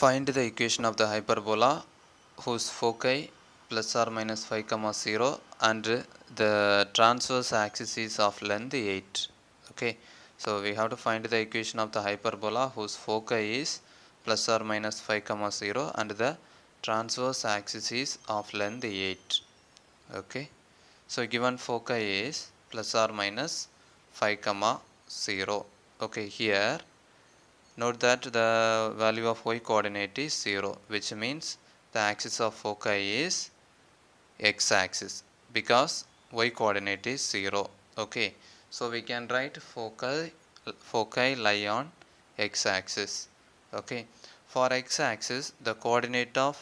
Find the equation of the hyperbola whose foci plus or minus 5 comma 0 and the transverse axis is of length 8 okay so we have to find the equation of the hyperbola whose foci is plus or minus 5 comma 0 and the transverse axis is of length 8 okay so given foci is plus or minus 5 comma 0 okay here Note that the value of y coordinate is 0 which means the axis of foci is x-axis because y coordinate is 0 okay so we can write focal foci lie on x-axis okay for x-axis the coordinate of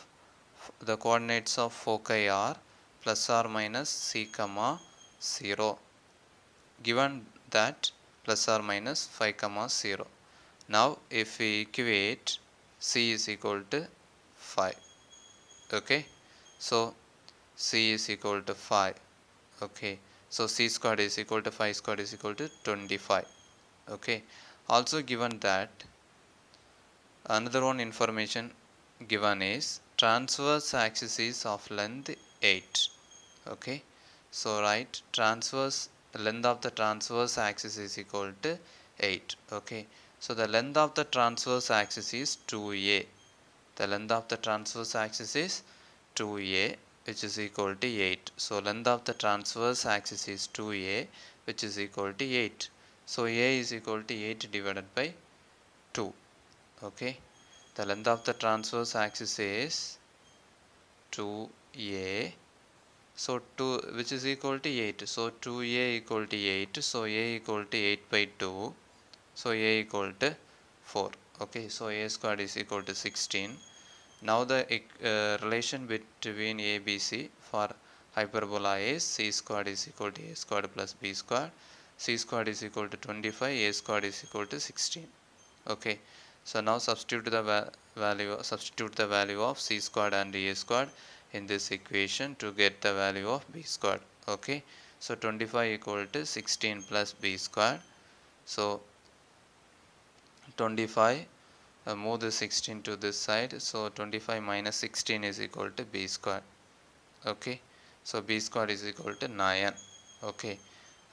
the coordinates of foci are plus or minus c comma 0 given that plus or minus 5 comma 0 now if we equate c is equal to 5 okay so c is equal to 5 okay so c squared is equal to 5 squared is equal to 25 okay also given that another one information given is transverse axis is of length 8 okay so right transverse length of the transverse axis is equal to 8 okay so the length of the transverse axis is 2a. The length of the transverse axis is 2a which is equal to 8. So length of the transverse axis is 2a which is equal to 8. So a is equal to 8 divided by 2. Okay. The length of the transverse axis is 2a so 2 which is equal to 8 so 2a equal to 8 so a equal to 8 by 2 so a equal to 4 okay so a squared is equal to 16 now the uh, relation between abc for hyperbola is c squared is equal to a squared plus b squared c squared is equal to 25 a squared is equal to 16 okay so now substitute the va value substitute the value of c squared and a squared in this equation to get the value of b squared okay so 25 equal to 16 plus b squared so 25 uh, move the 16 to this side so 25 minus 16 is equal to b square okay so b square is equal to 9 okay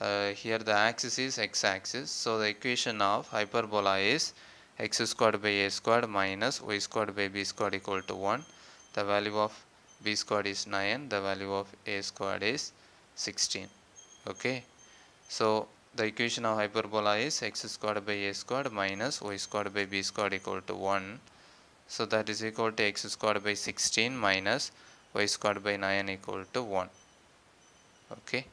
uh, here the axis is x-axis so the equation of hyperbola is x squared by a squared minus y squared by b squared equal to 1 the value of b squared is 9 the value of a squared is 16 okay so the equation of hyperbola is x squared by a squared minus y squared by b squared equal to 1. So that is equal to x squared by 16 minus y squared by 9 equal to 1. Okay.